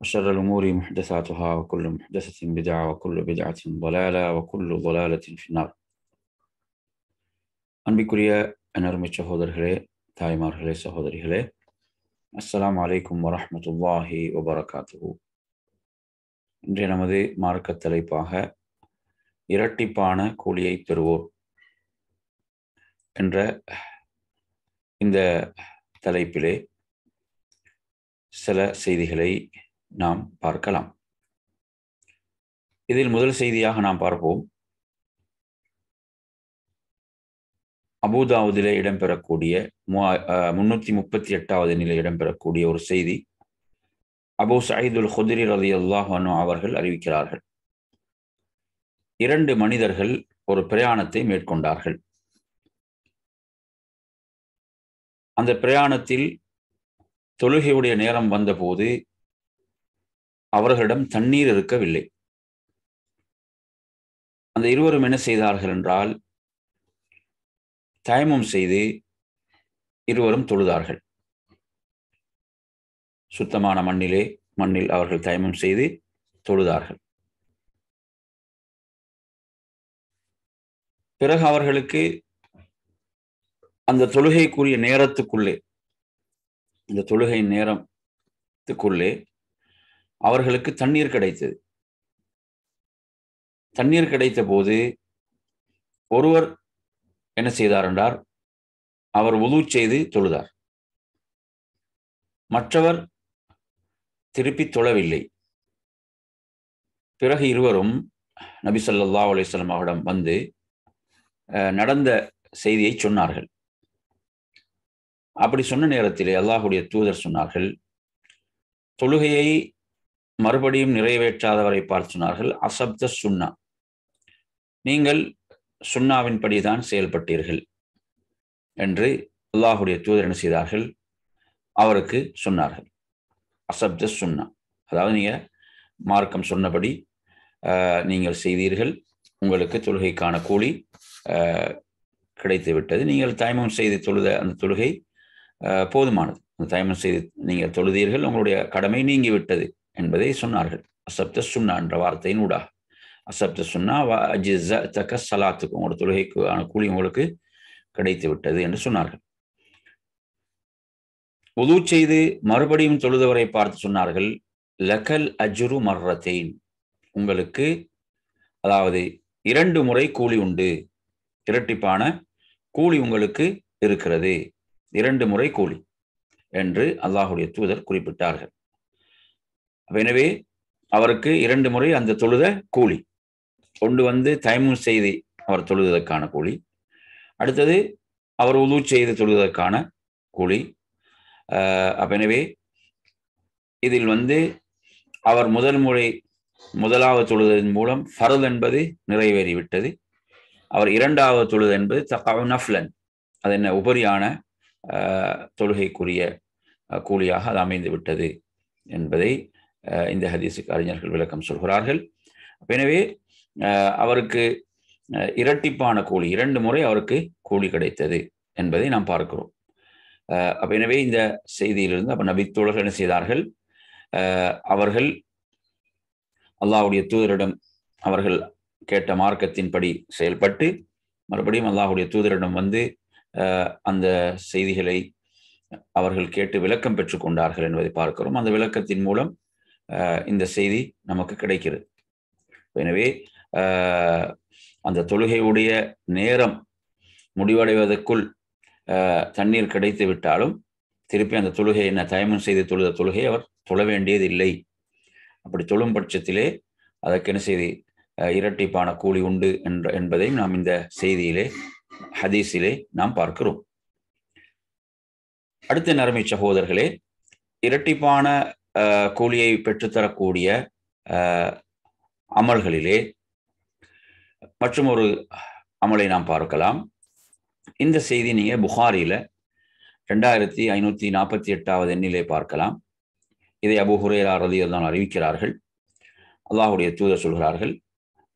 وشر الأمور محدثاتها وكل محدثة بدعة وكل بدعة ضلالة وكل ضلالة في النار அன்பிக்குரிய அனர்மை சகோதரர்களே தாய்மார்களே சகோதரிகளே அஸ்லாம் வலைக்கும் வரமத்துல்லாஹி வபரகாத்து இன்றைய நமது மார்க்க தலைப்பாக இரட்டிப்பான கூலியை பெறுவோர் என்ற இந்த தலைப்பிலே சில செய்திகளை நாம் பார்க்கலாம் இதில் முதல் செய்தியாக நாம் பார்ப்போம் அபுதாவுதிலே இடம்பெறக்கூடிய முன்னூற்றி முப்பத்தி எட்டாவது நிலை இடம்பெறக்கூடிய ஒரு செய்தி அபு சயீதுல் ஹுதிரி ரதி அல்லாஹனு அவர்கள் அறிவிக்கிறார்கள் இரண்டு மனிதர்கள் ஒரு பிரயாணத்தை மேற்கொண்டார்கள் அந்த பிரயாணத்தில் தொழுகையுடைய நேரம் வந்தபோது அவர்களிடம் தண்ணீர் இருக்கவில்லை அந்த இருவரும் என்ன செய்தார்கள் என்றால் தயமம் செய்து இருவரும் தொழுதார்கள் சுத்தமான மண்ணிலே மண்ணில் அவர்கள் தயமம் செய்து தொழுதார்கள் பிறகு அவர்களுக்கு அந்த தொழுகைக்குரிய நேரத்துக்குள்ளே இந்த தொழுகை நேரத்துக்குள்ளே அவர்களுக்கு தண்ணீர் கிடைத்தது தண்ணீர் கிடைத்த போது ஒருவர் என்ன செய்தார் என்றார் அவர் உது செய்து தொழுதார் மற்றவர் திருப்பி தொழவில்லை பிறகு இருவரும் நபி சொல்லா அலிஸ்லாம் அவரிடம் வந்து நடந்த செய்தியை சொன்னார்கள் அப்படி சொன்ன நேரத்திலே அல்லாஹுடைய தூதர் சொன்னார்கள் தொழுகையை மறுபடியும் நிறைவேற்றாதவரை பார்த்து அசப்த சுண்ணா நீங்கள் சுண்ணாவின்படி தான் செயல்பட்டீர்கள் என்று அல்லாஹுடைய தூதர் என்ன செய்தார்கள் அவருக்கு சொன்னார்கள் அசப்த சுண்ணா அதாவது நீங்கள் மார்க்கம் சொன்னபடி நீங்கள் செய்தீர்கள் உங்களுக்கு தொழுகைக்கான கூலி கிடைத்து விட்டது நீங்கள் தாய்மம் செய்து தொழுத அந்த தொழுகை போதுமானது அந்த தாய்மம் செய்து நீங்கள் தொழுதீர்கள் உங்களுடைய கடமை நீங்கிவிட்டது என்பதை சொன்னார்கள் அசப்த சுண்ணா என்ற வார்த்தையின் ஊடாக அசப்த சுண்ணா அஜிஸ தக்க சலாத்துக்கும் ஒரு தொழுகைக்கு கூலி உங்களுக்கு கிடைத்து விட்டது என்று சொன்னார்கள் உது செய்து மறுபடியும் தொழுதவரை பார்த்து சொன்னார்கள் லகல் அஜுரு மர்ரத்தை உங்களுக்கு அதாவது இரண்டு முறை கூலி உண்டு இரட்டிப்பான கூலி உங்களுக்கு இருக்கிறது இரண்டு முறை கூலி என்று அல்லாஹுடைய தூதர் குறிப்பிட்டார்கள் எனவே அவருக்கு இரண்டு முறை அந்த தொழுத கூலி கொண்டு வந்து தயமும் செய்து அவர் தொழுதற்கான கூலி அடுத்தது அவர் உது செய்து தொழுதற்கான கூலி அப்ப எனவே இதில் வந்து அவர் முதல் முறை முதலாவது தொழுதலின் மூலம் ஃபரல் என்பது நிறைவேறிவிட்டது அவர் இரண்டாவது தொழுது என்பது தக்காவு நஃப்லன் அது என்ன உபரியான தொழுகைக்குரிய கூலியாக அது அமைந்து விட்டது என்பதை இந்த ஹதீஸுக்கு அறிஞர்கள் விளக்கம் சொல்கிறார்கள் எனவே அவருக்கு இரட்டிப்பான கூலி இரண்டு முறை அவருக்கு கூலி கிடைத்தது என்பதை நாம் பார்க்கிறோம் அப்ப எனவே இந்த செய்தியிலிருந்து அப்போ தோழர்கள் என்ன செய்தார்கள் அவர்கள் அல்லாஹுடைய தூதரிடம் அவர்கள் கேட்ட மார்க்கத்தின்படி செயல்பட்டு மறுபடியும் அல்லாஹுடைய தூதரிடம் வந்து அந்த செய்திகளை அவர்கள் கேட்டு விளக்கம் பெற்றுக்கொண்டார்கள் என்பதை பார்க்கிறோம் அந்த விளக்கத்தின் மூலம் இந்த செய்தி நமக்கு கிடைக்கிறது எனவே அந்த தொழுகையுடைய நேரம் முடிவடைவதற்குள் தண்ணீர் கிடைத்து விட்டாலும் திருப்பி அந்த தொழுகையை என்ன தயமன் செய்து தொழுத தொழுகை அவர் தொழ வேண்டியது இல்லை அப்படி தொழும் பட்சத்திலே அதற்கு என்ன செய்தி இரட்டிப்பான கூலி உண்டு என்ற என்பதையும் நாம் இந்த செய்தியிலே ஹதீஸிலே நாம் பார்க்கிறோம் அடுத்த நரமை சகோதரர்களே இரட்டிப்பான கூலியை பெற்றுத்தரக்கூடிய அமல்களிலே மற்றும் ஒரு அமலை நாம் பார்க்கலாம் இந்த செய்தி நீங்கள் புகாரியில் ரெண்டாயிரத்தி ஐநூற்றி நாற்பத்தி எட்டாவது எண்ணிலே பார்க்கலாம் இதை அபு ஹுரேரா ரதியர் தான் அறிவிக்கிறார்கள் அல்லாஹுடைய தூதர் சொல்கிறார்கள்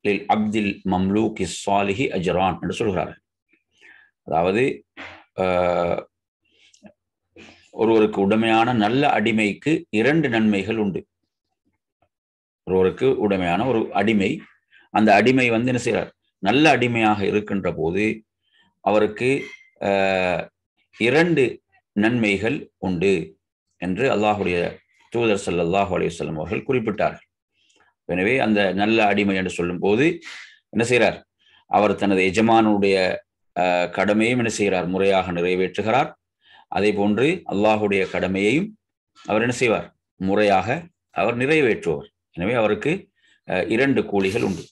லில் அப்தில் மம்லூக் இஸ்வாலிஹி அஜரான் என்று சொல்கிறார்கள் அதாவது ஒருவருக்கு உடமையான நல்ல அடிமைக்கு இரண்டு நன்மைகள் உண்டு ஒருவருக்கு உடமையான ஒரு அடிமை அந்த அடிமை வந்து என்ன செய்கிறார் நல்ல அடிமையாக இருக்கின்ற போது அவருக்கு இரண்டு நன்மைகள் உண்டு என்று அல்லாஹுடைய தூதர் சல்லாஹூ அலையுசல்லம் அவர்கள் குறிப்பிட்டார்கள் எனவே அந்த நல்ல அடிமை என்று சொல்லும்போது என்ன செய்கிறார் அவர் தனது எஜமானுடைய கடமையும் என்ன செய்கிறார் முறையாக நிறைவேற்றுகிறார் அதே போன்று அல்லாஹுடைய கடமையையும் அவர் என்ன செய்வார் முறையாக அவர் நிறைவேற்றுவார் எனவே அவருக்கு இரண்டு கூலிகள் உண்டு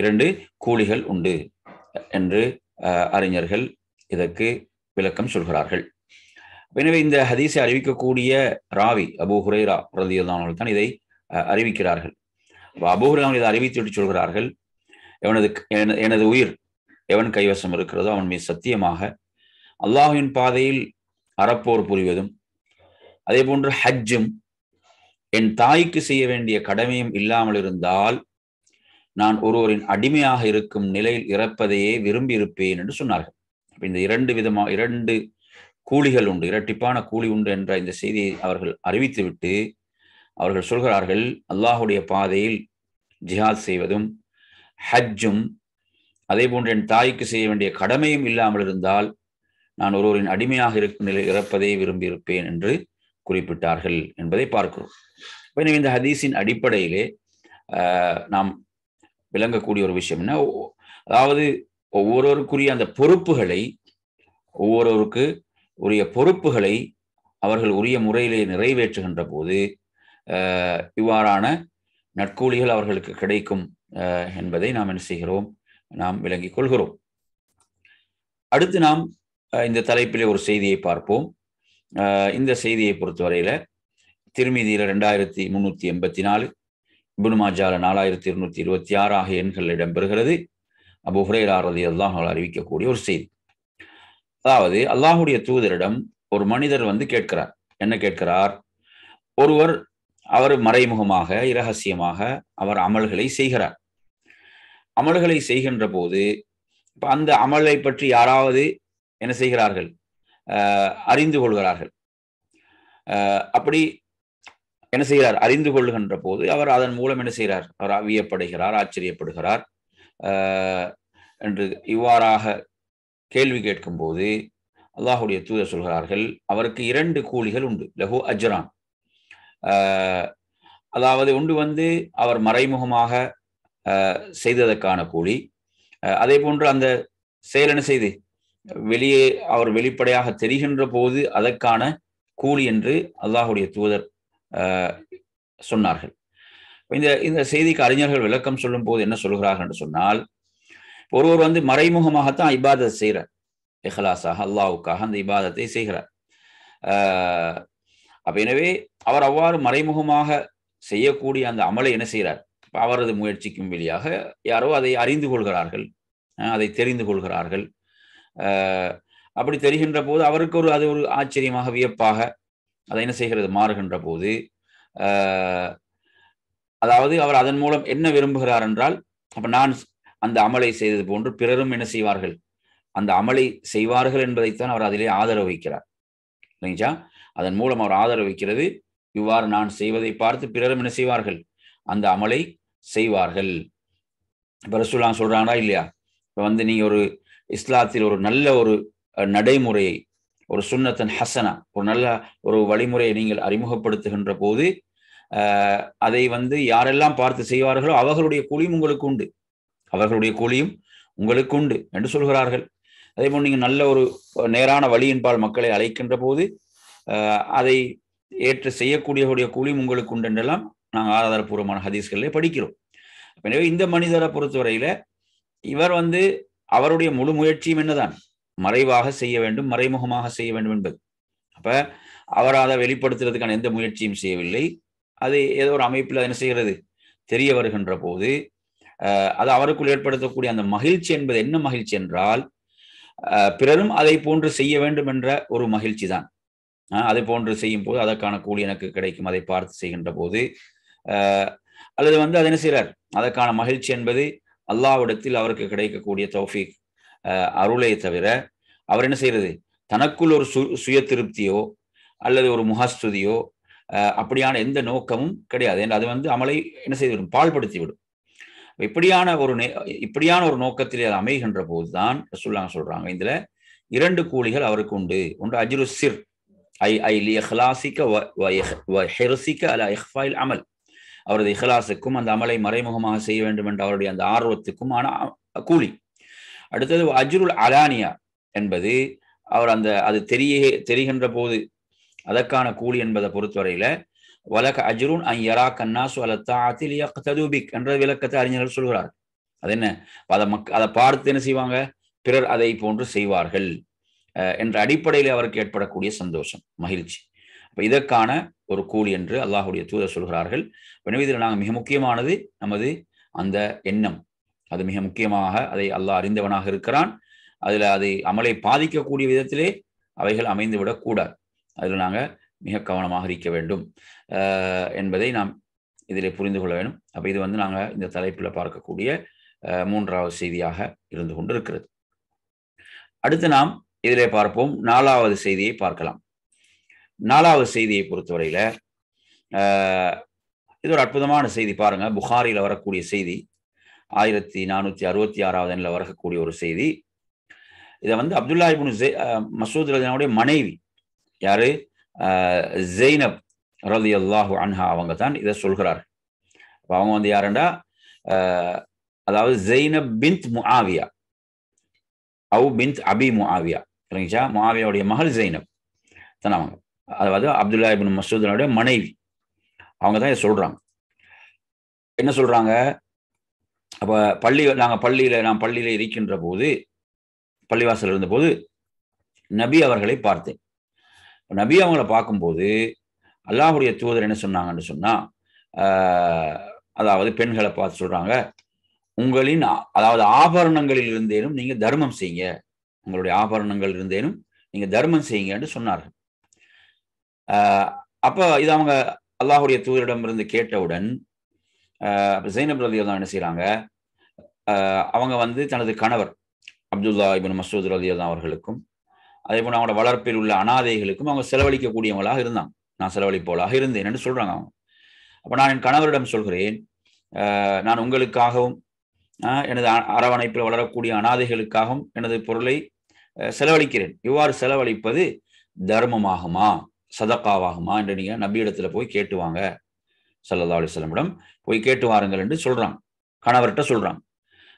இரண்டு கூலிகள் உண்டு என்று அறிஞர்கள் இதற்கு விளக்கம் சொல்கிறார்கள் எனவே இந்த ஹதீஸை அறிவிக்கக்கூடிய ராவி அபு ஹுரேரா பிரதியதானவர்கள் தான் இதை அறிவிக்கிறார்கள் அபு ஹுரேரா இதை அறிவித்துவிட்டு சொல்கிறார்கள் எவனது எனது உயிர் எவன் கைவசம் இருக்கிறதோ அவன் மீது சத்தியமாக அல்லாஹுவின் பாதையில் அறப்போர் புரிவதும் அதே போன்று ஹஜ்ஜும் என் தாய்க்கு செய்ய வேண்டிய கடமையும் இல்லாமல் இருந்தால் நான் ஒருவரின் அடிமையாக இருக்கும் நிலையில் இறப்பதையே விரும்பி இருப்பேன் என்று சொன்னார்கள் இந்த இரண்டு விதமா இரண்டு கூலிகள் உண்டு இரட்டிப்பான கூலி உண்டு என்ற இந்த செய்தியை அவர்கள் அறிவித்துவிட்டு அவர்கள் சொல்கிறார்கள் அல்லாஹுடைய பாதையில் ஜிஹாத் செய்வதும் ஹஜ்ஜும் அதே போன்று என் தாய்க்கு செய்ய வேண்டிய கடமையும் இல்லாமல் இருந்தால் நான் ஒருவரின் அடிமையாக இருக்கும் நிலை இறப்பதை விரும்பியிருப்பேன் என்று குறிப்பிட்டார்கள் என்பதை பார்க்கிறோம் எனவே இந்த ஹதீஸின் அடிப்படையிலே நாம் விளங்கக்கூடிய ஒரு விஷயம் என்ன அதாவது ஒவ்வொருவருக்குரிய அந்த பொறுப்புகளை ஒவ்வொருவருக்கு உரிய பொறுப்புகளை அவர்கள் உரிய முறையிலே நிறைவேற்றுகின்ற போது இவ்வாறான நட்கூலிகள் அவர்களுக்கு கிடைக்கும் என்பதை நாம் என்ன செய்கிறோம் நாம் விளங்கிக் கொள்கிறோம் அடுத்து நாம் இந்த தலைப்பிலே ஒரு செய்தியை பார்ப்போம் இந்த செய்தியை பொறுத்தவரையில் திருமீதியில் ரெண்டாயிரத்தி முந்நூற்றி எண்பத்தி நாலு பினுமாஜால நாலாயிரத்தி இருநூத்தி இருபத்தி ஆறு ஆகிய எண்கள் இடம்பெறுகிறது அபு ஹுரேராரதி அல்லாஹால் அறிவிக்கக்கூடிய ஒரு செய்தி அதாவது அல்லாஹுடைய தூதரிடம் ஒரு மனிதர் வந்து கேட்கிறார் என்ன கேட்கிறார் ஒருவர் அவர் மறைமுகமாக இரகசியமாக அவர் அமல்களை செய்கிறார் அமல்களை செய்கின்ற போது இப்போ அந்த அமலை பற்றி யாராவது என்ன செய்கிறார்கள் அறிந்து கொள்கிறார்கள் அப்படி என்ன செய்கிறார் அறிந்து கொள்ளுகின்ற போது அவர் அதன் மூலம் என்ன செய்கிறார் அவர் அவியப்படுகிறார் ஆச்சரியப்படுகிறார் என்று இவ்வாறாக கேள்வி கேட்கும்போது அல்லாஹுடைய தூதர் சொல்கிறார்கள் அவருக்கு இரண்டு கூலிகள் உண்டு லகு அஜ்ரான் அதாவது உண்டு வந்து அவர் மறைமுகமாக செய்ததற்கான கூலி அதே போன்று அந்த செயல் என்ன செய்து வெளியே அவர் வெளிப்படையாக தெரிகின்ற போது அதற்கான கூலி என்று அல்லாஹுடைய தூதர் சொன்னார்கள் இந்த இந்த செய்திக்கு அறிஞர்கள் விளக்கம் சொல்லும் போது என்ன சொல்கிறார்கள் என்று சொன்னால் ஒருவர் வந்து மறைமுகமாகத்தான் இபாதத் செய்கிறார் எஹலாசாக அல்லாவுக்காக அந்த இபாதத்தை செய்கிறார் அப்போ எனவே அவர் அவ்வாறு மறைமுகமாக செய்யக்கூடிய அந்த அமலை என்ன செய்கிறார் அவரது முயற்சிக்கும் வெளியாக யாரோ அதை அறிந்து கொள்கிறார்கள் அதை தெரிந்து கொள்கிறார்கள் அப்படி தெரிகின்ற போது அவருக்கு ஒரு அது ஒரு ஆச்சரியமாக வியப்பாக அதை என்ன செய்கிறது மாறுகின்ற போது அதாவது அவர் அதன் மூலம் என்ன விரும்புகிறார் என்றால் அப்ப நான் அந்த அமலை செய்தது போன்று பிறரும் என்ன செய்வார்கள் அந்த அமலை செய்வார்கள் என்பதைத்தான் அவர் அதிலே ஆதரவு வைக்கிறார் இல்லைங்களா அதன் மூலம் அவர் ஆதரவு வைக்கிறது இவ்வாறு நான் செய்வதை பார்த்து பிறரும் என்ன செய்வார்கள் அந்த அமலை செய்வார்கள் இப்ப ரசூலாம் சொல்கிறாங்களா இல்லையா இப்போ வந்து நீங்கள் ஒரு இஸ்லாத்தில் ஒரு நல்ல ஒரு நடைமுறையை ஒரு சுன்னத்தன் ஹசனா ஒரு நல்ல ஒரு வழிமுறையை நீங்கள் அறிமுகப்படுத்துகின்ற போது அதை வந்து யாரெல்லாம் பார்த்து செய்வார்களோ அவர்களுடைய குழியும் உங்களுக்கு உண்டு அவர்களுடைய குழியும் உங்களுக்கு உண்டு என்று சொல்கிறார்கள் அதே போல் நீங்கள் நல்ல ஒரு நேரான வழியின்பால் மக்களை அழைக்கின்ற போது அதை ஏற்று செய்யக்கூடியவருடைய குழியும் உங்களுக்கு உண்டு என்றெல்லாம் நாங்கள் ஆதாரபூர்வமான ஹதீஸ்களில் படிக்கிறோம் எனவே இந்த மனிதரை பொறுத்தவரையில இவர் வந்து அவருடைய முழு முயற்சியும் என்னதான் மறைவாக செய்ய வேண்டும் மறைமுகமாக செய்ய வேண்டும் என்பது அப்ப அவர் அதை வெளிப்படுத்துறதுக்கான எந்த முயற்சியும் செய்யவில்லை அது ஏதோ ஒரு அமைப்பில் என்ன செய்கிறது தெரிய வருகின்ற போது அது அவருக்குள் ஏற்படுத்தக்கூடிய அந்த மகிழ்ச்சி என்பது என்ன மகிழ்ச்சி என்றால் பிறரும் அதை போன்று செய்ய வேண்டும் என்ற ஒரு மகிழ்ச்சி தான் அதை போன்று செய்யும் போது அதற்கான கூலி எனக்கு கிடைக்கும் அதை பார்த்து செய்கின்ற போது அல்லது வந்து அது என்ன செய்கிறார் அதற்கான மகிழ்ச்சி என்பது அல்லாவிடத்தில் அவருக்கு கிடைக்கக்கூடிய தௌஃபீக் அருளை தவிர அவர் என்ன செய்யறது தனக்குள் ஒரு சு சுய திருப்தியோ அல்லது ஒரு முகஸ்துதியோ அப்படியான எந்த நோக்கமும் கிடையாது அது வந்து அமலை என்ன செய்துவிடும் பால்படுத்தி விடும் இப்படியான ஒரு இப்படியான ஒரு நோக்கத்தில் அது அமைகின்ற போதுதான் ரசுல்லாங்க சொல்றாங்க இதுல இரண்டு கூலிகள் அவருக்கு உண்டு ஒன்று அஜ்ரு சிர் ஐ ஐ லி அஹ்லாசிக்க அமல் அவரது இஹலாசுக்கும் அந்த அமலை மறைமுகமாக செய்ய வேண்டும் என்ற அவருடைய அந்த ஆர்வத்துக்கும் ஆனால் கூலி அடுத்தது அஜ்ருல் அலானியா என்பது அவர் அந்த அது தெரிய தெரிகின்ற போது அதற்கான கூலி என்பதை பொறுத்தவரையில வலக அஜ்ருன் அன் யரா கண்ணாசு அல ததுபிக் என்ற விளக்கத்தை அறிஞர்கள் சொல்கிறார் அது என்ன அதை மக் அதை பார்த்து என்ன செய்வாங்க பிறர் அதை போன்று செய்வார்கள் என்ற அடிப்படையில் அவருக்கு ஏற்படக்கூடிய சந்தோஷம் மகிழ்ச்சி இப்போ இதற்கான ஒரு கூலி என்று அல்லாஹுடைய தூதர் சொல்கிறார்கள் எனவே இதில் நாங்கள் மிக முக்கியமானது நமது அந்த எண்ணம் அது மிக முக்கியமாக அதை அல்லாஹ் அறிந்தவனாக இருக்கிறான் அதில் அதை அமலை பாதிக்கக்கூடிய விதத்திலே அவைகள் அமைந்து விடக்கூடாது அதில் நாங்கள் மிக கவனமாக இருக்க வேண்டும் என்பதை நாம் இதில் புரிந்து கொள்ள வேண்டும் அப்போ இது வந்து நாங்கள் இந்த தலைப்பில் பார்க்கக்கூடிய மூன்றாவது செய்தியாக இருந்து கொண்டு இருக்கிறது அடுத்து நாம் இதிலே பார்ப்போம் நாலாவது செய்தியை பார்க்கலாம் நாலாவது செய்தியை பொறுத்தவரையில் இது ஒரு அற்புதமான செய்தி பாருங்கள் புகாரியில் வரக்கூடிய செய்தி ஆயிரத்தி நானூற்றி அறுபத்தி ஆறாவது எண்ணில் வரக்கூடிய ஒரு செய்தி இதை வந்து அப்துல்லா இபுன் ஜெய் மசூத் ரஜினாவுடைய மனைவி யார் ஜெய்னப் ரதி அல்லாஹு அன்ஹா அவங்க தான் இதை சொல்கிறார் இப்போ அவங்க வந்து யாருண்டா அதாவது ஜெய்னப் பிந்த் முஆவியா அவு பிந்த் அபி முஆவியா இல்லைங்கச்சா முஆவியாவுடைய மகள் ஜெய்னப் தானே அவங்க அதாவது அப்துல்லா இபின் மசூதனுடைய மனைவி அவங்க தான் இதை சொல்கிறாங்க என்ன சொல்கிறாங்க அப்போ பள்ளி நாங்கள் பள்ளியில் நான் பள்ளியில் இருக்கின்ற போது பள்ளிவாசல் இருந்தபோது நபி அவர்களை பார்த்தேன் நபி அவங்கள பார்க்கும்போது அல்லாஹுடைய தூதர் என்ன சொன்னாங்கன்னு சொன்னால் அதாவது பெண்களை பார்த்து சொல்கிறாங்க உங்களின் அதாவது ஆபரணங்களில் இருந்தேனும் நீங்கள் தர்மம் செய்யுங்க உங்களுடைய ஆபரணங்கள் இருந்தேனும் நீங்கள் தர்மம் செய்யுங்கன்னு சொன்னார்கள் அப்போ இது அவங்க அல்லாஹுடைய தூதரிடம் இருந்து கேட்டவுடன் அப்போ சைனப் தான் என்ன செய்கிறாங்க அவங்க வந்து தனது கணவர் அப்துல்லா இபின் மசூத் ரலி தான் அவர்களுக்கும் அதே போல் அவங்களோட வளர்ப்பில் உள்ள அனாதைகளுக்கும் அவங்க செலவழிக்கக்கூடியவங்களாக இருந்தாங்க நான் செலவழிப்பவளாக இருந்தேன் என்று சொல்கிறாங்க அவங்க அப்போ நான் என் கணவரிடம் சொல்கிறேன் நான் உங்களுக்காகவும் எனது அரவணைப்பில் வளரக்கூடிய அனாதைகளுக்காகவும் எனது பொருளை செலவழிக்கிறேன் இவ்வாறு செலவழிப்பது தர்மமாகுமா சதக்காவாகுமா என்று நீங்கள் இடத்துல போய் கேட்டு வாங்க சல்லா அலிஸ்லமிடம் போய் கேட்டு வாருங்கள் என்று சொல்கிறான் கணவர்கிட்ட சொல்கிறான்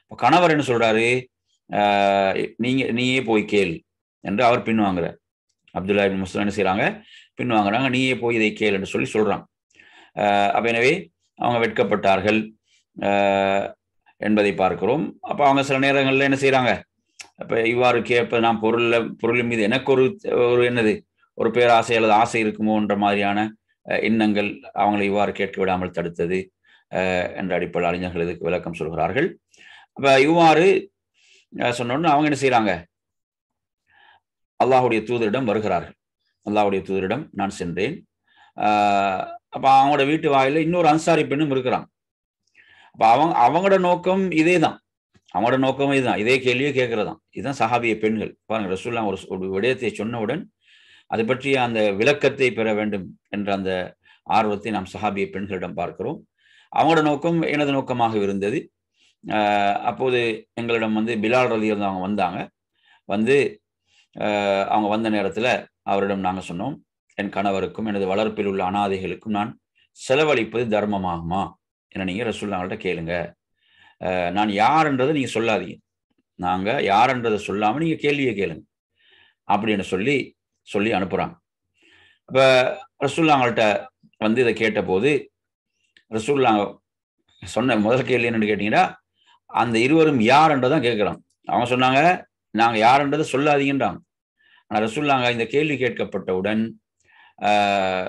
இப்போ கணவர் என்ன சொல்கிறாரு நீங்கள் நீயே போய் கேள் என்று அவர் பின் அப்துல்லா முஸ்லாம் என்ன செய்கிறாங்க பின் நீயே போய் இதை கேள் என்று சொல்லி சொல்கிறான் அப்ப எனவே அவங்க வெட்கப்பட்டார்கள் என்பதை பார்க்கிறோம் அப்போ அவங்க சில நேரங்களில் என்ன செய்கிறாங்க அப்போ இவ்வாறு கேட்ப நான் பொருளில் பொருளின் மீது எனக்கு ஒரு ஒரு என்னது ஒரு பேராசை அல்லது ஆசை இருக்குமோன்ற மாதிரியான எண்ணங்கள் அவங்களை இவ்வாறு கேட்க விடாமல் தடுத்தது என்ற அடிப்படையில் அறிஞர்கள் இதுக்கு விளக்கம் சொல்கிறார்கள் அப்ப இவ்வாறு சொன்னோன்னு அவங்க என்ன செய்யறாங்க அல்லாஹுடைய தூதரிடம் வருகிறார்கள் அல்லாஹுடைய தூதரிடம் நான் சென்றேன் அப்போ அவங்களோட வீட்டு வாயில இன்னொரு அன்சாரி பெண்ணும் இருக்கிறான் அப்போ அவங்க அவங்களோட நோக்கம் இதே தான் அவங்களோட நோக்கம் இதுதான் இதே கேள்வியே கேட்கறதான் இதுதான் சஹாபிய பெண்கள் பாருங்க ரசூல்லாம் ஒரு விடயத்தை சொன்னவுடன் அது பற்றிய அந்த விளக்கத்தை பெற வேண்டும் என்ற அந்த ஆர்வத்தை நாம் சஹாபிய பெண்களிடம் பார்க்கிறோம் அவங்களோட நோக்கம் எனது நோக்கமாக இருந்தது அப்போது எங்களிடம் வந்து பிலால் ரதி அவங்க வந்தாங்க வந்து அவங்க வந்த நேரத்தில் அவரிடம் நாங்கள் சொன்னோம் என் கணவருக்கும் எனது வளர்ப்பில் உள்ள அனாதைகளுக்கும் நான் செலவழிப்பது தர்மமாகுமா என நீங்கள் ரசுல்லாங்கள்ட்ட கேளுங்க நான் யாருன்றதை நீங்கள் சொல்லாதீங்க நாங்கள் யாருன்றதை சொல்லாமல் நீங்கள் கேள்வியை கேளுங்க அப்படின்னு சொல்லி சொல்லி அனுப்புகிறாங்க இப்போ ரசூல்லா வந்து இதை கேட்டபோது ரசூல்லா சொன்ன முதல் கேள்வி என்னன்னு கேட்டிங்கன்னா அந்த இருவரும் யாருன்றதான் கேட்குறான் அவங்க சொன்னாங்க நாங்கள் யாருன்றதை சொல்லாதீங்கன்றாங்க ஆனால் ரசூல்லாங்க இந்த கேள்வி கேட்கப்பட்டவுடன்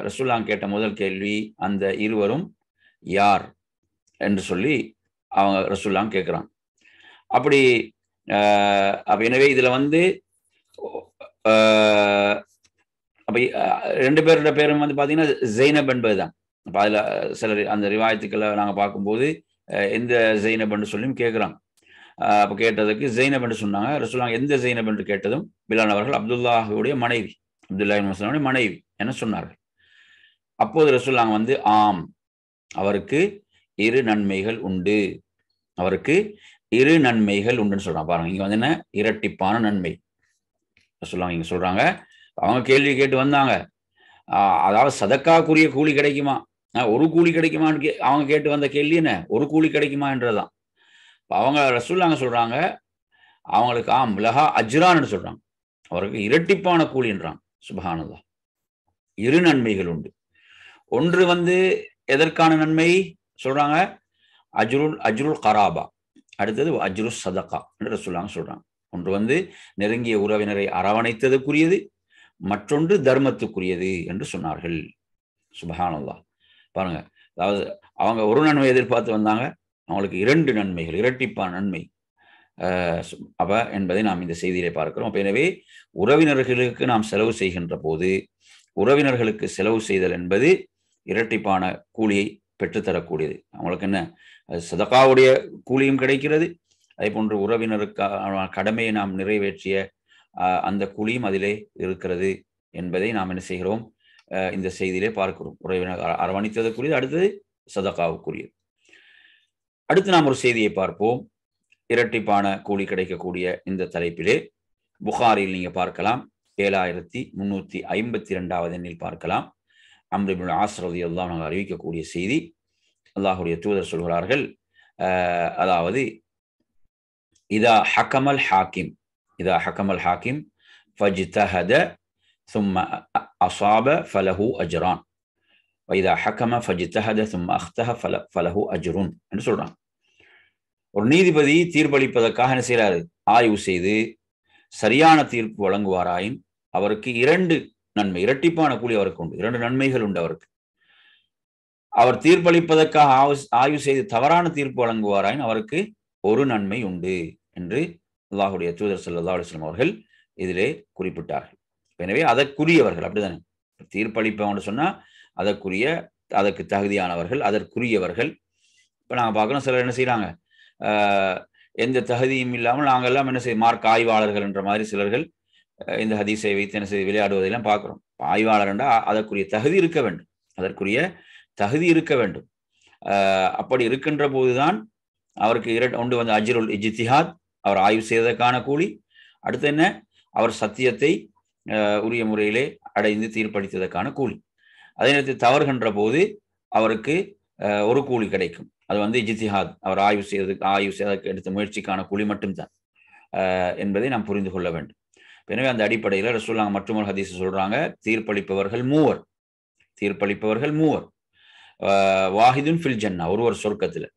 ரசூல்லாங்க கேட்ட முதல் கேள்வி அந்த இருவரும் யார் என்று சொல்லி அவங்க ரசூல்லாம் கேட்குறான் அப்படி அப்போ எனவே இதில் வந்து அப்போ ரெண்டு பேரோட பேரும் வந்து பார்த்தீங்கன்னா ஜெய்னப் என்பது தான் அப்போ அதில் சில அந்த ரிவாயத்துக்களை நாங்கள் பார்க்கும்போது எந்த ஜெய்னப் என்று சொல்லியும் கேட்குறாங்க அப்போ கேட்டதுக்கு ஜெய்னப் என்று சொன்னாங்க ரசூலாங்க எந்த ஜெய்னப் என்று கேட்டதும் பிலான் அவர்கள் அப்துல்லாஹுடைய மனைவி அப்துல்லா மசனுடைய மனைவி என சொன்னார்கள் அப்போது ரசூல்லாங்க வந்து ஆம் அவருக்கு இரு நன்மைகள் உண்டு அவருக்கு இரு நன்மைகள் உண்டுன்னு சொல்கிறான் பாருங்க இங்கே வந்து என்ன இரட்டிப்பான நன்மை சொல்லுவாங்க இங்கே சொல்கிறாங்க அவங்க கேள்வி கேட்டு வந்தாங்க அதாவது சதக்காக்குரிய கூலி கிடைக்குமா ஒரு கூலி கிடைக்குமான்னு கே அவங்க கேட்டு வந்த கேள்வி என்ன ஒரு கூலி கிடைக்குமான்றதான் இப்போ அவங்க ரசூல்லாங்க சொல்கிறாங்க அவங்களுக்கு ஆம் லஹா அஜ்ரான்னு சொல்கிறாங்க அவருக்கு இரட்டிப்பான கூலின்றான் சுபகானதா இரு நன்மைகள் உண்டு ஒன்று வந்து எதற்கான நன்மை சொல்கிறாங்க அஜ்ருல் அஜ்ருல் கராபா அடுத்தது அஜ்ருல் சதக்கா என்று ரசூல்லாங்க சொல்கிறாங்க ஒன்று வந்து நெருங்கிய உறவினரை அரவணைத்ததுக்குரியது மற்றொன்று தர்மத்துக்குரியது என்று சொன்னார்கள் சுபகானந்தா பாருங்க அதாவது அவங்க ஒரு நன்மை எதிர்பார்த்து வந்தாங்க அவங்களுக்கு இரண்டு நன்மைகள் இரட்டிப்பான நன்மை அவ என்பதை நாம் இந்த செய்தியிலே பார்க்கிறோம் அப்போ எனவே உறவினர்களுக்கு நாம் செலவு செய்கின்ற போது உறவினர்களுக்கு செலவு செய்தல் என்பது இரட்டிப்பான கூலியை பெற்றுத்தரக்கூடியது அவங்களுக்கு என்ன சதகாவுடைய கூலியும் கிடைக்கிறது அதே போன்று உறவினருக்கான கடமையை நாம் நிறைவேற்றிய அந்த குழியும் அதிலே இருக்கிறது என்பதை நாம் என்ன செய்கிறோம் இந்த செய்தியிலே பார்க்கிறோம் உறவினர் அரவணைத்ததுக்குரியது அடுத்தது சதகாவுக்குரியது அடுத்து நாம் ஒரு செய்தியை பார்ப்போம் இரட்டிப்பான கூலி கிடைக்கக்கூடிய இந்த தலைப்பிலே புகாரில் நீங்கள் பார்க்கலாம் ஏழாயிரத்தி முன்னூற்றி ஐம்பத்தி ரெண்டாவது எண்ணில் பார்க்கலாம் அம்ரிபுல் ஆசிரதி எல்லாம் நாங்கள் அறிவிக்கக்கூடிய செய்தி அல்லாஹுடைய தூதர் சொல்கிறார்கள் அதாவது இதா ஹக்கமல் ஹாக்கிம் இதா ஹக்கமல் ஹாக்கிம் ஃபஜ்தஹத ثم أصاب فله أجران வைதா ஹக்கம ஃபஜித்தஹத சும் அஹ்தஹ ஃபல ஃபலஹு அஜ்ருன் என்று சொல்கிறான் ஒரு நீதிபதி தீர்ப்பளிப்பதற்காக என்ன செய்யறாரு ஆய்வு செய்து சரியான தீர்ப்பு வழங்குவாராயின் அவருக்கு இரண்டு நன்மை இரட்டிப்பான கூலி அவருக்கு உண்டு இரண்டு நன்மைகள் உண்டு அவருக்கு அவர் தீர்ப்பளிப்பதற்காக ஆய்வு செய்து தவறான தீர்ப்பு வழங்குவாராயின் அவருக்கு ஒரு நன்மை உண்டு என்று அல்லாஹுடைய தூதர் சல்லா அலுவலம் அவர்கள் இதிலே குறிப்பிட்டார்கள் எனவே அதற்குரியவர்கள் அப்படிதானே தீர்ப்பளிப்பவன் சொன்னால் அதற்குரிய அதற்கு தகுதியானவர்கள் அதற்குரியவர்கள் இப்போ நாங்கள் பார்க்குறோம் சிலர் என்ன செய்கிறாங்க எந்த தகுதியும் இல்லாமல் நாங்கள் எல்லாம் என்ன செய்ய மார்க் ஆய்வாளர்கள் என்ற மாதிரி சிலர்கள் இந்த ஹதீசை வைத்து என்ன செய்து விளையாடுவதையெல்லாம் பார்க்குறோம் ஆய்வாளர் என்றால் அதற்குரிய தகுதி இருக்க வேண்டும் அதற்குரிய தகுதி இருக்க வேண்டும் அப்படி இருக்கின்ற போதுதான் அவருக்கு இரண்டு ஒன்று வந்து அஜிருல் இஜித்திஹாத் அவர் ஆய்வு செய்ததற்கான கூலி அடுத்து என்ன அவர் சத்தியத்தை உரிய முறையிலே அடைந்து தீர்ப்பளித்ததற்கான கூலி அதே நேரத்தில் தவறுகின்ற போது அவருக்கு ஒரு கூலி கிடைக்கும் அது வந்து ஜித்திஹாத் அவர் ஆய்வு செய்ததுக்கு ஆய்வு செய்ததற்கு எடுத்த முயற்சிக்கான கூலி மட்டும்தான் என்பதை நாம் புரிந்து கொள்ள வேண்டும் எனவே அந்த அடிப்படையில் ரசூல்லாங்க மற்றொரு ஹதீஸ் சொல்றாங்க தீர்ப்பளிப்பவர்கள் மூவர் தீர்ப்பளிப்பவர்கள் மூவர் வாஹிதுன் ஃபில் ஜன்னா ஒருவர் சொர்க்கத்தில்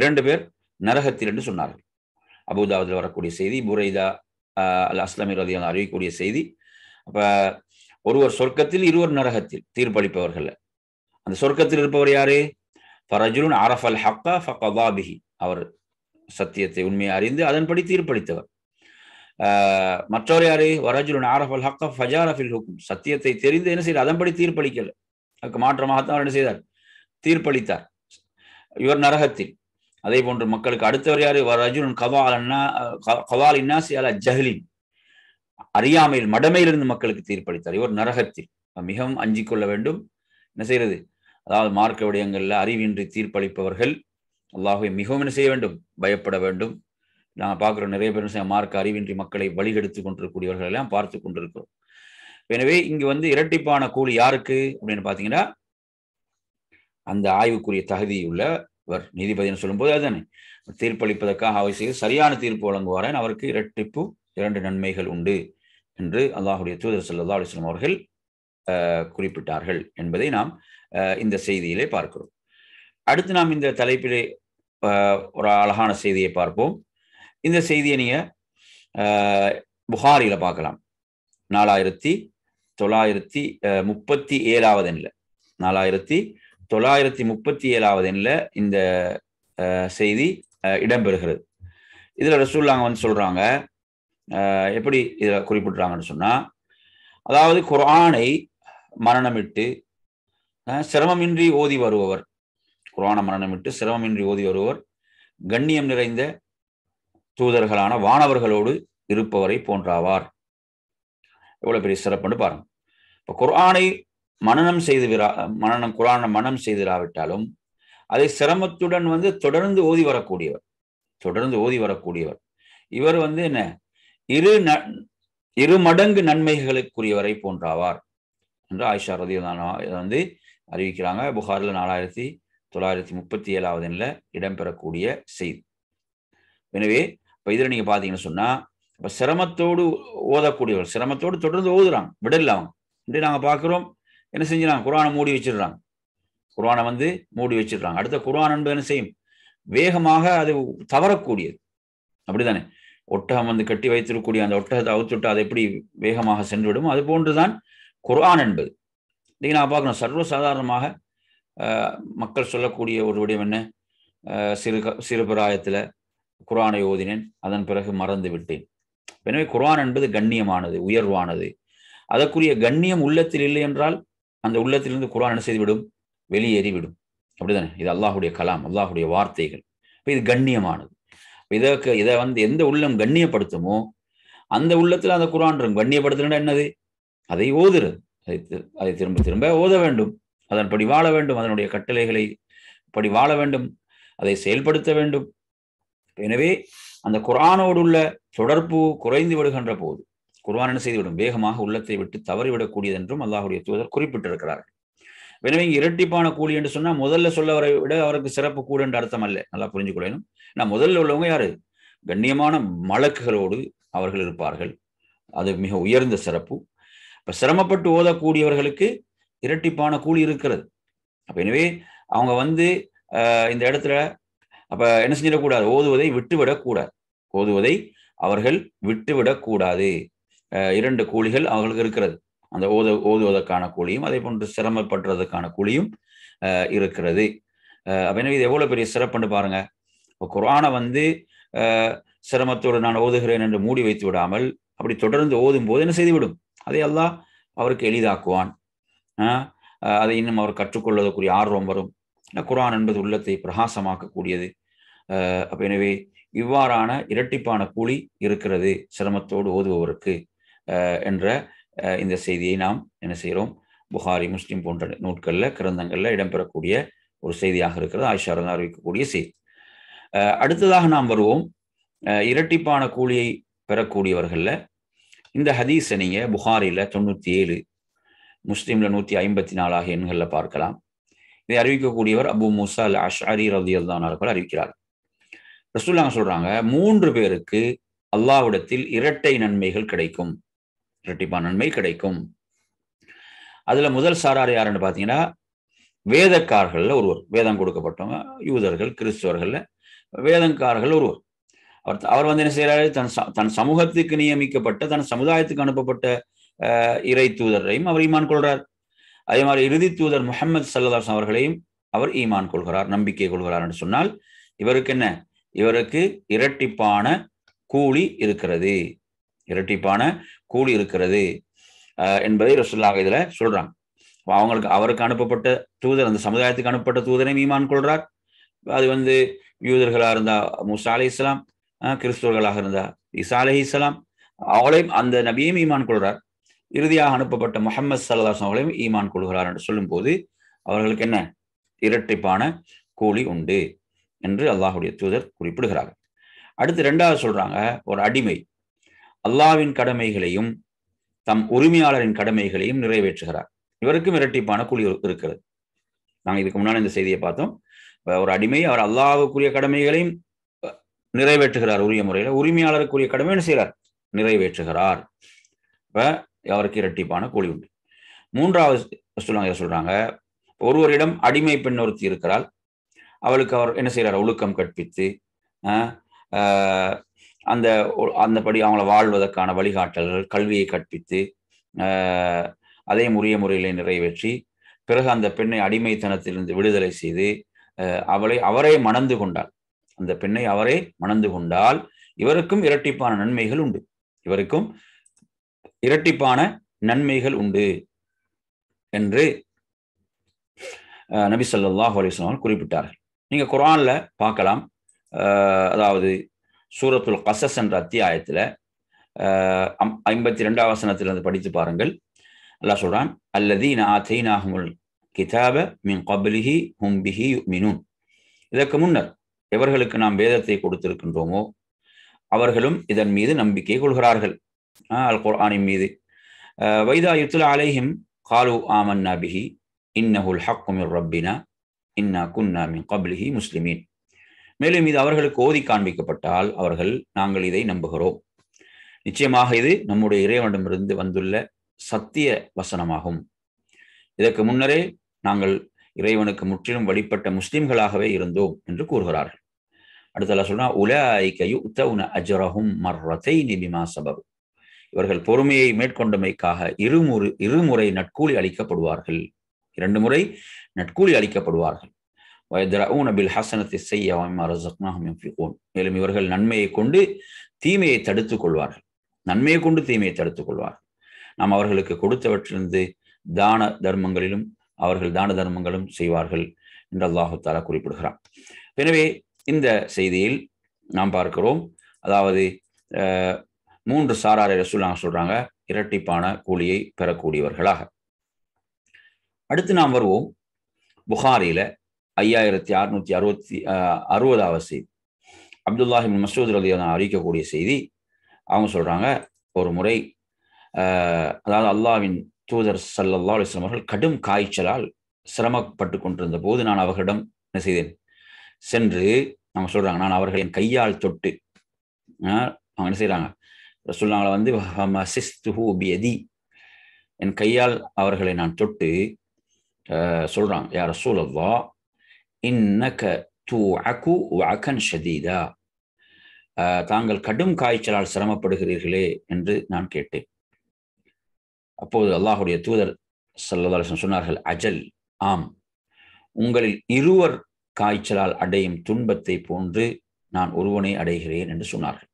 இரண்டு பேர் நரகத்தில் என்று சொன்னார்கள் அபுதாபுதில் வரக்கூடிய செய்தி புரைதா அல் அஸ்லாமி ரதியால் அறிவிக்கக்கூடிய செய்தி அப்போ ஒருவர் சொர்க்கத்தில் இருவர் நரகத்தில் தீர்ப்பளிப்பவர்கள் அந்த சொர்க்கத்தில் இருப்பவர் யாரு ஃபரஜுலுன் அரஃப் அல் ஹக்கா ஃபகதாபிஹி அவர் சத்தியத்தை உண்மையை அறிந்து அதன்படி தீர்ப்பளித்தவர் மற்றவர் யாரு வரஜுலுன் ஆரஃப் அல் ஹக்கா அஃபில் ஹுக்கும் சத்தியத்தை தெரிந்து என்ன செய்யறார் அதன்படி தீர்ப்பளிக்கல அதுக்கு மாற்றமாகத்தான் அவர் என்ன செய்தார் தீர்ப்பளித்தார் இவர் நரகத்தில் அதே போன்று மக்களுக்கு அடுத்தவர் யாரு ரஜுலன் கவாலன்னா கவால் இன்னாசி அல ஜஹ்லின் அறியாமையில் மடமையிலிருந்து மக்களுக்கு தீர்ப்பளித்தார் இவர் நரகத்தில் மிகவும் அஞ்சு கொள்ள வேண்டும் என்ன செய்யறது அதாவது மார்க்க விடயங்கள்ல அறிவின்றி தீர்ப்பளிப்பவர்கள் அல்லாஹுவை மிகவும் என்ன செய்ய வேண்டும் பயப்பட வேண்டும் நான் பார்க்குற நிறைய பேர் மார்க்க அறிவின்றி மக்களை வழிகெடுத்து கொண்டிருக்கக்கூடியவர்கள் எல்லாம் பார்த்து கொண்டிருக்கிறோம் எனவே இங்கு வந்து இரட்டிப்பான கூலி யாருக்கு அப்படின்னு பார்த்தீங்கன்னா அந்த ஆய்வுக்குரிய தகுதியுள்ள இவர் நீதிபதினு சொல்லும்போது அதுதானே தீர்ப்பளிப்பதற்காக அவை செய்து சரியான தீர்ப்பு வழங்குவாரன் அவருக்கு இரட்டிப்பு இரண்டு நன்மைகள் உண்டு என்று அல்லாஹுடைய தூதர் சல்லா அலிஸ்லாம் அவர்கள் குறிப்பிட்டார்கள் என்பதை நாம் இந்த செய்தியிலே பார்க்கிறோம் அடுத்து நாம் இந்த தலைப்பிலே ஒரு அழகான செய்தியை பார்ப்போம் இந்த செய்தியை நீங்க புகாரியில பார்க்கலாம் நாலாயிரத்தி தொள்ளாயிரத்தி முப்பத்தி ஏழாவது எண்ணில் நாலாயிரத்தி தொள்ளாயிரத்தி முப்பத்தி ஏழாவது எண்ணில் இந்த செய்தி இடம்பெறுகிறது இதில் ரசூல்லாங்க வந்து சொல்கிறாங்க எப்படி இதில் குறிப்பிட்றாங்கன்னு சொன்னால் அதாவது குரானை மரணமிட்டு சிரமமின்றி ஓதி வருபவர் குரானை மரணமிட்டு சிரமமின்றி ஓதி வருபவர் கண்ணியம் நிறைந்த தூதர்களான வானவர்களோடு இருப்பவரை போன்றாவார் எவ்வளோ பெரிய சிறப்புன்னு பாருங்க இப்போ குரானை மனநம் செய்து விரா மனநம் குரான மனம் செய்திராவிட்டாலும் அதை சிரமத்துடன் வந்து தொடர்ந்து ஓதி வரக்கூடியவர் தொடர்ந்து ஓதி வரக்கூடியவர் இவர் வந்து என்ன இரு ந இரு மடங்கு நன்மைகளுக்குரியவரை போன்றாவார் என்று ஆயிஷா ரதியுதானா இதை வந்து அறிவிக்கிறாங்க புகாரில் நாலாயிரத்தி தொள்ளாயிரத்தி முப்பத்தி ஏழாவது நில இடம்பெறக்கூடிய செய்தி எனவே இப்போ இதில் நீங்கள் பார்த்தீங்கன்னு சொன்னால் இப்போ சிரமத்தோடு ஓதக்கூடியவர் சிரமத்தோடு தொடர்ந்து ஓதுறாங்க விடல அவங்க இன்று நாங்கள் பார்க்குறோம் என்ன செஞ்சிடறாங்க குரானை மூடி வச்சிடுறாங்க குரானை வந்து மூடி வச்சிடுறாங்க அடுத்த குரான் என்பது என்ன செய்யும் வேகமாக அது தவறக்கூடியது அப்படிதானே ஒட்டகம் வந்து கட்டி வைத்திருக்கக்கூடிய அந்த ஒட்டகத்தை அவுத்துட்டு அதை எப்படி வேகமாக சென்றுவிடும் அது போன்றுதான் குரான் என்பது இன்றைக்கி நான் பார்க்கணும் சர்வசாதாரணமாக மக்கள் சொல்லக்கூடிய ஒரு விடயம் என்ன சிறு சிறு பிராயத்தில் குரானை ஓதினேன் அதன் பிறகு மறந்து விட்டேன் எனவே குரான் என்பது கண்ணியமானது உயர்வானது அதற்குரிய கண்ணியம் உள்ளத்தில் இல்லை என்றால் அந்த உள்ளத்திலிருந்து குரான் என்ன செய்துவிடும் வெளியேறிவிடும் அப்படிதானே இது அல்லாஹுடைய கலாம் அல்லாஹுடைய வார்த்தைகள் இப்போ இது கண்ணியமானது இதற்கு இதை வந்து எந்த உள்ளம் கண்ணியப்படுத்துமோ அந்த உள்ளத்தில் அந்த குரான் கண்ணியப்படுத்தணும்னா என்னது அதை ஓதுரு அதை அதை திரும்ப திரும்ப ஓத வேண்டும் அதன்படி வாழ வேண்டும் அதனுடைய கட்டளைகளை படி வாழ வேண்டும் அதை செயல்படுத்த வேண்டும் எனவே அந்த குரானோடு உள்ள தொடர்பு குறைந்து விடுகின்ற போது குர்வான் என்ன செய்துவிடும் வேகமாக உள்ளத்தை விட்டு தவறிவிடக்கூடியதென்றும் அல்லாஹுடைய தூதர் குறிப்பிட்டிருக்கிறார்கள் எனவே இங்கே இரட்டிப்பான கூலி என்று சொன்னால் முதல்ல சொல்லவரை விட அவருக்கு சிறப்பு கூடு என்று அர்த்தம் அல்ல நல்லா புரிஞ்சுக்கொள்ளணும் நான் முதல்ல உள்ளவங்க யாரு கண்ணியமான மலக்குகளோடு அவர்கள் இருப்பார்கள் அது மிக உயர்ந்த சிறப்பு இப்போ சிரமப்பட்டு ஓதக்கூடியவர்களுக்கு இரட்டிப்பான கூலி இருக்கிறது அப்போ எனவே அவங்க வந்து இந்த இடத்துல அப்போ என்ன செஞ்சிடக்கூடாது ஓதுவதை விட்டுவிடக்கூடாது ஓதுவதை அவர்கள் விட்டுவிடக்கூடாது இரண்டு கூலிகள் அவர்களுக்கு இருக்கிறது அந்த ஓது ஓதுவதற்கான கூலியும் அதே போன்று சிரமப்படுறதுக்கான கூலியும் இருக்கிறது அப்படின்னா இது எவ்வளோ பெரிய சிறப்புன்னு பாருங்க இப்போ குரானை வந்து சிரமத்தோடு நான் ஓதுகிறேன் என்று மூடி வைத்து விடாமல் அப்படி தொடர்ந்து ஓதும் போது என்ன செய்துவிடும் அதை எல்லாம் அவருக்கு எளிதாக்குவான் அதை இன்னும் அவர் கற்றுக்கொள்வதற்குரிய ஆர்வம் வரும் குரான் என்பது உள்ளத்தை பிரகாசமாக்கக்கூடியது அப்போ எனவே இவ்வாறான இரட்டிப்பான கூலி இருக்கிறது சிரமத்தோடு ஓதுபவருக்கு என்ற இந்த செய்தியை நாம் என்ன செய்கிறோம் புகாரி முஸ்லீம் போன்ற நூட்களில் கிரந்தங்களில் இடம்பெறக்கூடிய ஒரு செய்தியாக இருக்கிறது ஆயிஷா அறிவிக்கக்கூடிய செய்தி அடுத்ததாக நாம் வருவோம் இரட்டிப்பான கூலியை பெறக்கூடியவர்களில் இந்த ஹதீஸை நீங்கள் புகாரியில் தொண்ணூற்றி ஏழு முஸ்லீமில் நூற்றி ஐம்பத்தி நாலு ஆகிய எண்களில் பார்க்கலாம் இதை அறிவிக்கக்கூடியவர் அபு முசா அல் அஷ்அரி ரதியல்தான் அவர்கள் அறிவிக்கிறார் ரசூல்லாங்க சொல்கிறாங்க மூன்று பேருக்கு அல்லாவிடத்தில் இரட்டை நன்மைகள் கிடைக்கும் இரட்டிப்பா நன்மை கிடைக்கும் அதுல முதல் சாரார் யாருன்னு பாத்தீங்கன்னா வேதக்காரர்கள்ல ஒருவர் வேதம் கொடுக்கப்பட்டவங்க யூதர்கள் கிறிஸ்துவர்கள்ல வேதங்காரர்கள் ஒருவர் அவர் அவர் வந்து என்ன செய்யறாரு தன் தன் சமூகத்துக்கு நியமிக்கப்பட்ட தன் சமுதாயத்துக்கு அனுப்பப்பட்ட இறை தூதரையும் அவர் ஈமான் கொள்றார் அதே மாதிரி இறுதி தூதர் முகமது சல்லாஸ் அவர்களையும் அவர் ஈமான் கொள்கிறார் நம்பிக்கை கொள்கிறார் என்று சொன்னால் இவருக்கு என்ன இவருக்கு இரட்டிப்பான கூலி இருக்கிறது இரட்டிப்பான கூலி இருக்கிறது என்பதை ரசுல்லாக இதில் சொல்கிறாங்க அவங்களுக்கு அவருக்கு அனுப்பப்பட்ட தூதர் அந்த சமுதாயத்துக்கு அனுப்பப்பட்ட தூதரை மீமான் கொள்றார் அது வந்து யூதர்களாக இருந்தா முசாலி அலி இஸ்லாம் கிறிஸ்துவர்களாக இருந்தா இசா அலி இஸ்லாம் அவளையும் அந்த நபியையும் ஈமான் கொள்கிறார் இறுதியாக அனுப்பப்பட்ட முகமது சல்லாஸ் அவர்களையும் ஈமான் கொள்கிறார் என்று சொல்லும்போது அவர்களுக்கு என்ன இரட்டிப்பான கூலி உண்டு என்று அல்லாஹுடைய தூதர் குறிப்பிடுகிறார்கள் அடுத்து ரெண்டாவது சொல்றாங்க ஒரு அடிமை அல்லாவின் கடமைகளையும் தம் உரிமையாளரின் கடமைகளையும் நிறைவேற்றுகிறார் இவருக்கும் இரட்டிப்பான கூலி இருக்கிறது நாங்கள் இதுக்கு முன்னாடி இந்த செய்தியை பார்த்தோம் ஒரு அடிமை அவர் அல்லாவுக்குரிய கடமைகளையும் நிறைவேற்றுகிறார் உரிய முறையில் உரிமையாளருக்குரிய கடமை செய்கிறார் நிறைவேற்றுகிறார் இப்போ அவருக்கு இரட்டிப்பான கூலி உண்டு மூன்றாவது சொல்றாங்க ஒருவரிடம் அடிமை பெண் ஒருத்தி இருக்கிறாள் அவளுக்கு அவர் என்ன செய்கிறார் ஒழுக்கம் கற்பித்து அந்த அந்தபடி அவங்கள வாழ்வதற்கான வழிகாட்டல்கள் கல்வியை கற்பித்து அதே முறிய முறையிலே நிறைவேற்றி பிறகு அந்த பெண்ணை அடிமைத்தனத்திலிருந்து விடுதலை செய்து அவளை அவரே மணந்து கொண்டாள் அந்த பெண்ணை அவரே மணந்து கொண்டால் இவருக்கும் இரட்டிப்பான நன்மைகள் உண்டு இவருக்கும் இரட்டிப்பான நன்மைகள் உண்டு என்று நபி சொல்லாஹ் அலிஸ்லாமல் குறிப்பிட்டார்கள் நீங்க குரான்ல பார்க்கலாம் அதாவது சூரத்துல் கசஸ் என்ற அத்தியாயத்தில் ஐம்பத்தி ரெண்டாம் வசனத்திலிருந்து படித்து பாருங்கள் அல்லா சொல்கிறான் அல்லதீன் ஆத்தைனாஹுல் கிதாப மின் கபலிஹி ஹும்பிஹி பிஹி மினூன் இதற்கு முன்னர் எவர்களுக்கு நாம் வேதத்தை கொடுத்திருக்கின்றோமோ அவர்களும் இதன் மீது நம்பிக்கை கொள்கிறார்கள் அல் குர்ஆனின் மீது வைதா யுத்துல அலைஹிம் காலு ஆமன் நபிஹி இன்னஹுல் ஹக்குமிர் ரப்பினா இன்னா குன்னா மின் கபலிஹி முஸ்லிமீன் மேலும் இது அவர்களுக்கு ஓதி காண்பிக்கப்பட்டால் அவர்கள் நாங்கள் இதை நம்புகிறோம் நிச்சயமாக இது நம்முடைய இறைவனிடமிருந்து வந்துள்ள சத்திய வசனமாகும் இதற்கு முன்னரே நாங்கள் இறைவனுக்கு முற்றிலும் வழிபட்ட முஸ்லிம்களாகவே இருந்தோம் என்று கூறுகிறார்கள் அடுத்தல சொன்னா உலகைக்கையு உத்தவுன அஜரஹும் நிபிமா சபபு இவர்கள் பொறுமையை மேற்கொண்டமைக்காக இருமுறை இருமுறை நட்கூலி அளிக்கப்படுவார்கள் இரண்டு முறை நட்கூலி அளிக்கப்படுவார்கள் வயதரவுன பில் ஹசனத்தை செய்ய வம்மா ரசக்னாகும் மேலும் இவர்கள் நன்மையை கொண்டு தீமையை தடுத்துக் கொள்வார்கள் நன்மையை கொண்டு தீமையை தடுத்துக் கொள்வார்கள் நாம் அவர்களுக்கு கொடுத்தவற்றிலிருந்து தான தர்மங்களிலும் அவர்கள் தான தர்மங்களும் செய்வார்கள் என்று அல்லாஹு தாலா குறிப்பிடுகிறான் எனவே இந்த செய்தியில் நாம் பார்க்கிறோம் அதாவது மூன்று சாராரை ரசூலாங்க சொல்றாங்க இரட்டிப்பான கூலியை பெறக்கூடியவர்களாக அடுத்து நாம் வருவோம் புகாரியில ஐயாயிரத்தி அறுநூத்தி அறுபத்தி அறுபதாவது செய்தி அப்துல்லாஹிபின் மசூத் அலி அறிவிக்கக்கூடிய செய்தி அவங்க சொல்றாங்க ஒரு முறை அதாவது அல்லாவின் தூதர் சல்லல்லா அலிஸ்லாம் அவர்கள் கடும் காய்ச்சலால் சிரமப்பட்டு கொண்டிருந்த போது நான் அவர்களிடம் என்ன செய்தேன் சென்று அவங்க சொல்றாங்க நான் அவர்களின் கையால் தொட்டு அவங்க என்ன செய்யறாங்க சொல்லாங்கள வந்து என் கையால் அவர்களை நான் தொட்டு சொல்றாங்க யார் சூழல்வா இன்னக தூஅகு வகன் ஷதீதா தாங்கள் கடும் காய்ச்சலால் சிரமப்படுகிறீர்களே என்று நான் கேட்டேன் அப்போது அல்லாஹுடைய தூதர் சல்லதாலசன் சொன்னார்கள் அஜல் ஆம் உங்களில் இருவர் காய்ச்சலால் அடையும் துன்பத்தை போன்று நான் ஒருவனை அடைகிறேன் என்று சொன்னார்கள்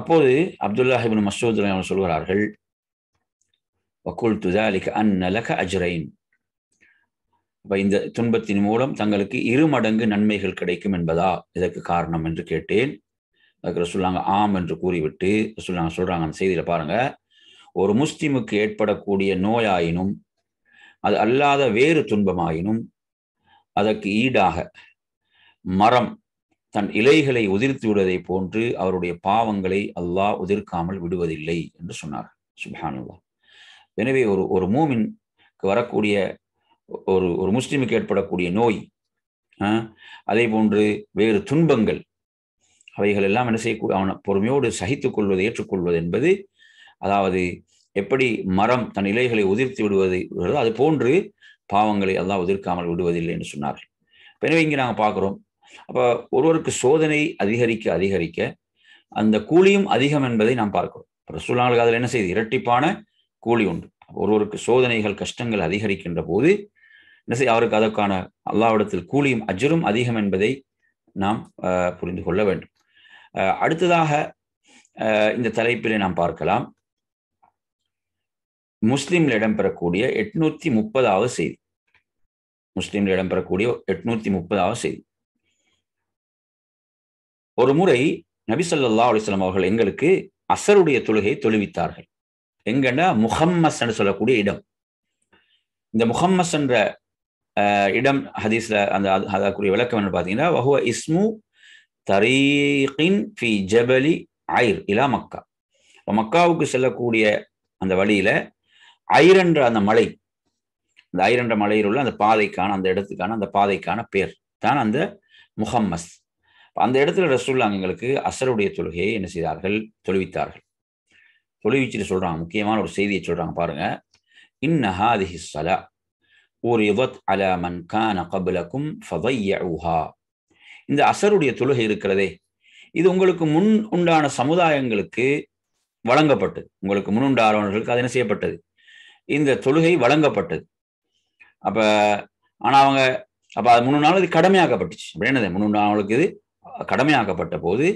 அப்போது அப்துல்லாஹிபின் மசூத் சொல்கிறார்கள் வக்குல் துதாலிக் அன் நலக அஜ்ரைன் இந்த துன்பத்தின் மூலம் தங்களுக்கு இரு மடங்கு நன்மைகள் கிடைக்கும் என்பதா இதற்கு காரணம் என்று கேட்டேன் அதுக்கு ரசுல்லாங்க ஆம் என்று கூறிவிட்டு ரசுல்லாங்க சொல்றாங்க அந்த செய்தியில பாருங்க ஒரு முஸ்லிமுக்கு ஏற்படக்கூடிய நோயாயினும் அது அல்லாத வேறு துன்பமாயினும் அதற்கு ஈடாக மரம் தன் இலைகளை உதிர்த்து விடுவதை போன்று அவருடைய பாவங்களை அல்லாஹ் உதிர்க்காமல் விடுவதில்லை என்று சொன்னார் சுபஹானுல்லா எனவே ஒரு ஒரு மூமின் வரக்கூடிய ஒரு ஒரு முஸ்லீமுக்கு ஏற்படக்கூடிய நோய் அதே போன்று வேறு துன்பங்கள் அவைகள் எல்லாம் என்ன செய்யக்கூடிய அவனை பொறுமையோடு சகித்துக் கொள்வது ஏற்றுக்கொள்வது என்பது அதாவது எப்படி மரம் தன் இலைகளை உதிர்த்து விடுவது அது போன்று பாவங்களை அதெல்லாம் உதிர்க்காமல் விடுவதில்லை என்று சொன்னார்கள் எனவே இங்கே நாங்கள் பார்க்குறோம் அப்போ ஒருவருக்கு சோதனை அதிகரிக்க அதிகரிக்க அந்த கூலியும் அதிகம் என்பதை நாம் பார்க்கிறோம் ரசூலாங்களுக்கு அதில் என்ன செய்யுது இரட்டிப்பான கூலி உண்டு ஒருவருக்கு சோதனைகள் கஷ்டங்கள் அதிகரிக்கின்ற போது என்ன செய்ய அவருக்கு அதற்கான அல்லாவிடத்தில் கூலியும் அஜரும் அதிகம் என்பதை நாம் புரிந்து கொள்ள வேண்டும் அடுத்ததாக இந்த தலைப்பிலே நாம் பார்க்கலாம் முஸ்லீம்ல இடம்பெறக்கூடிய எட்நூத்தி முப்பதாவது செய்தி முஸ்லீம்ல இடம்பெறக்கூடிய எட்நூத்தி முப்பதாவது செய்தி ஒரு முறை நபி சொல்லா அலிஸ்லாம் அவர்கள் எங்களுக்கு அசருடைய தொழுகையை தொழுவித்தார்கள் எங்கன்னா முஹம்மஸ் என்று சொல்லக்கூடிய இடம் இந்த முகம்மஸ் என்ற இடம் ஹதீஸ்ல அந்த அதற்குரிய விளக்கம் என்ன பார்த்தீங்கன்னா வஹுவ இஸ்மு தரீகின் ஃபி ஜபலி ஐர் இலா மக்கா மக்காவுக்கு செல்லக்கூடிய அந்த வழியில ஐரன்ற அந்த மலை அந்த ஐரன்ற மலையில் உள்ள அந்த பாதைக்கான அந்த இடத்துக்கான அந்த பாதைக்கான பேர் தான் அந்த முஹம்மஸ் அந்த இடத்துல ரசூல்லாங்க எங்களுக்கு அசருடைய தொழுகையை என்ன செய்தார்கள் தொழுவித்தார்கள் தொழுவிச்சுட்டு சொல்றாங்க முக்கியமான ஒரு செய்தியை சொல்றாங்க பாருங்க இன்னஹா சலா ஊரிவத் அல மன்கான கான கபலக்கும் ஃபதையூஹா இந்த அசருடைய தொழுகை இருக்கிறதே இது உங்களுக்கு முன் உண்டான சமுதாயங்களுக்கு வழங்கப்பட்டது உங்களுக்கு உண்டானவர்களுக்கு அது என்ன செய்யப்பட்டது இந்த தொழுகை வழங்கப்பட்டது அப்ப ஆனா அவங்க அப்போ அது முன்னாள் இது கடமையாக்கப்பட்டுச்சு அப்படி என்னது முன்னாளுக்கு இது கடமையாக்கப்பட்ட போது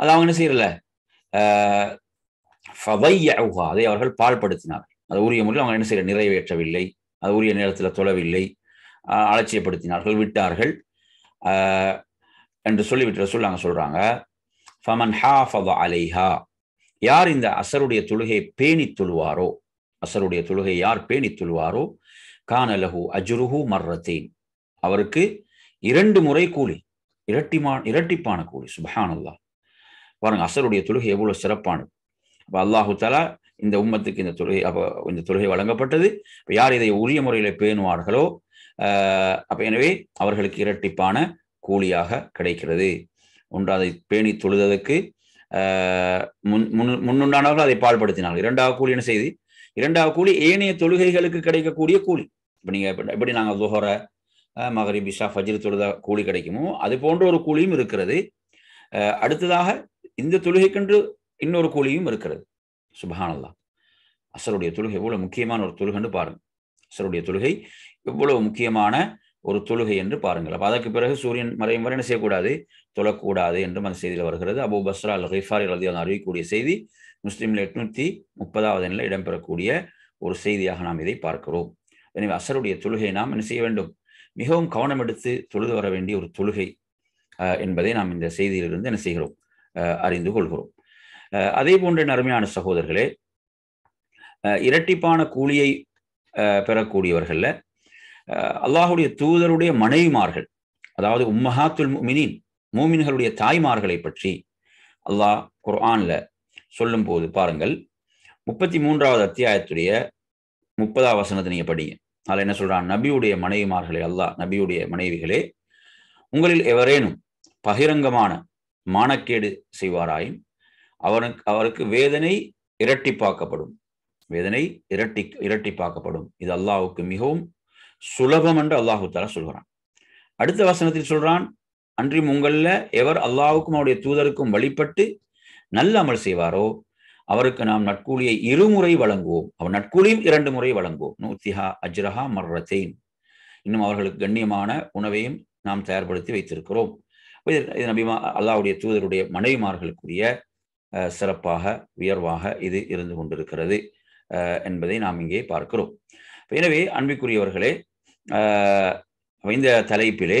அது அவங்க என்ன செய்யறல அதை அவர்கள் பால்படுத்தினார் அது உரிய முறையில் அவங்க என்ன செய்ய நிறைவேற்றவில்லை அது உரிய நேரத்தில் தொழவில்லை அலட்சியப்படுத்தினார்கள் விட்டார்கள் என்று சொல்லிவிட்டு சொல்லாங்க சொல்கிறாங்க ஃபமன் ஹாஃபவ அலைஹா யார் இந்த அசருடைய தொழுகையை பேணி தொழுவாரோ அசருடைய தொழுகையை யார் பேணி தொழுவாரோ கானலஹு அஜுருஹு மர்ரத்தேன் அவருக்கு இரண்டு முறை கூலி இரட்டிமா இரட்டிப்பான கூலி சுபஹானல்லா பாருங்க அசருடைய தொழுகை எவ்வளோ சிறப்பானது அல்லாஹு தலா இந்த உம்மத்துக்கு இந்த தொழுகை அப்போ இந்த தொழுகை வழங்கப்பட்டது இப்போ யார் இதை உரிய முறையில் பேணுவார்களோ அப்போ எனவே அவர்களுக்கு இரட்டிப்பான கூலியாக கிடைக்கிறது ஒன்று அதை பேணி தொழுதற்கு முன் முன் முன்னுண்டானவர்கள் அதை பால்படுத்தினார்கள் இரண்டாவது கூலி என்ன செய்து இரண்டாவது கூலி ஏனைய தொழுகைகளுக்கு கிடைக்கக்கூடிய கூலி இப்போ நீங்கள் எப்படி நாங்கள் துஹரை மகரி பிஷா ஃபஜிர் தொழுத கூலி கிடைக்குமோ அது போன்ற ஒரு கூலியும் இருக்கிறது அடுத்ததாக இந்த தொழுகைக்கென்று இன்னொரு கூலியும் இருக்கிறது சுபஹானல்லா அசருடைய தொழுகை எவ்வளவு முக்கியமான ஒரு தொழுகைன்னு பாருங்கள் அசருடைய தொழுகை எவ்வளவு முக்கியமான ஒரு தொழுகை என்று பாருங்கள் அப்போ அதற்கு பிறகு சூரியன் மறையும் வரை என்ன செய்யக்கூடாது தொழக்கூடாது என்றும் அந்த செய்தியில் வருகிறது அபு பஸ்ரா அல் ஹிஃபாரி ரதியால் அறிவிக்கக்கூடிய செய்தி முஸ்லீமில் எட்நூற்றி முப்பதாவது எண்ணில் இடம்பெறக்கூடிய ஒரு செய்தியாக நாம் இதை பார்க்கிறோம் எனவே அசருடைய தொழுகை நாம் என்ன செய்ய வேண்டும் மிகவும் கவனம் எடுத்து தொழுது வர வேண்டிய ஒரு தொழுகை என்பதை நாம் இந்த செய்தியிலிருந்து என்ன செய்கிறோம் அறிந்து கொள்கிறோம் அதே போன்ற நறுமையான சகோதரர்களே இரட்டிப்பான கூலியை பெறக்கூடியவர்களில் அல்லாஹுடைய தூதருடைய மனைவிமார்கள் அதாவது உம்மஹாத்துல் மினின் மூமின்களுடைய தாய்மார்களை பற்றி அல்லாஹ் குர்ஆனில் போது பாருங்கள் முப்பத்தி மூன்றாவது அத்தியாயத்துடைய முப்பதாவது வசனத்தை நீங்கள் படிங்க அதில் என்ன சொல்கிறான் நபியுடைய மனைவிமார்களே அல்லாஹ் நபியுடைய மனைவிகளே உங்களில் எவரேனும் பகிரங்கமான மானக்கேடு செய்வாராயின் அவனுக்கு அவருக்கு வேதனை இரட்டிப்பாக்கப்படும் வேதனை இரட்டி இரட்டிப்பாக்கப்படும் இது அல்லாஹுக்கு மிகவும் சுலபம் என்று அல்லாஹு தர சொல்கிறான் அடுத்த வசனத்தில் சொல்றான் அன்றி உங்களில் எவர் அல்லாவுக்கும் அவருடைய தூதருக்கும் வழிபட்டு நல்ல அமல் செய்வாரோ அவருக்கு நாம் நட்கூலியை இருமுறை வழங்குவோம் அவர் நட்கூலியும் இரண்டு முறை வழங்குவோம் நூத்திஹா அஜ்ரஹா மர்ரத்தேன் இன்னும் அவர்களுக்கு கண்ணியமான உணவையும் நாம் தயார்படுத்தி வைத்திருக்கிறோம் இது நபிமா அல்லாவுடைய தூதருடைய மனைவிமார்களுக்குரிய சிறப்பாக உயர்வாக இது இருந்து கொண்டிருக்கிறது என்பதை நாம் இங்கே பார்க்கிறோம் எனவே அன்பிற்குரியவர்களே இந்த தலைப்பிலே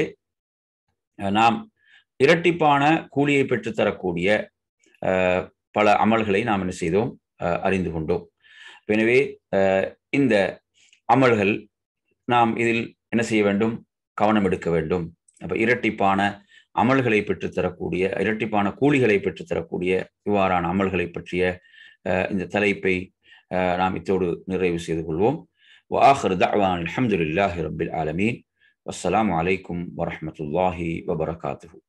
நாம் இரட்டிப்பான கூலியை பெற்றுத்தரக்கூடிய பல அமல்களை நாம் என்ன செய்தோம் அறிந்து கொண்டோம் எனவே இந்த அமல்கள் நாம் இதில் என்ன செய்ய வேண்டும் கவனம் எடுக்க வேண்டும் அப்போ இரட்டிப்பான அமல்களை பெற்றுத்தரக்கூடிய இரட்டிப்பான கூலிகளை பெற்றுத்தரக்கூடிய இவ்வாறான அமல்களை பற்றிய இந்த தலைப்பை நாம் இத்தோடு நிறைவு செய்து கொள்வோம் வாஹர் தவான் அலமதுல்லாஹி ரபில் ஆலமீன் அஸ்லாம் வலைக்கம் வரமத்துல்லாஹி வபரகாத்து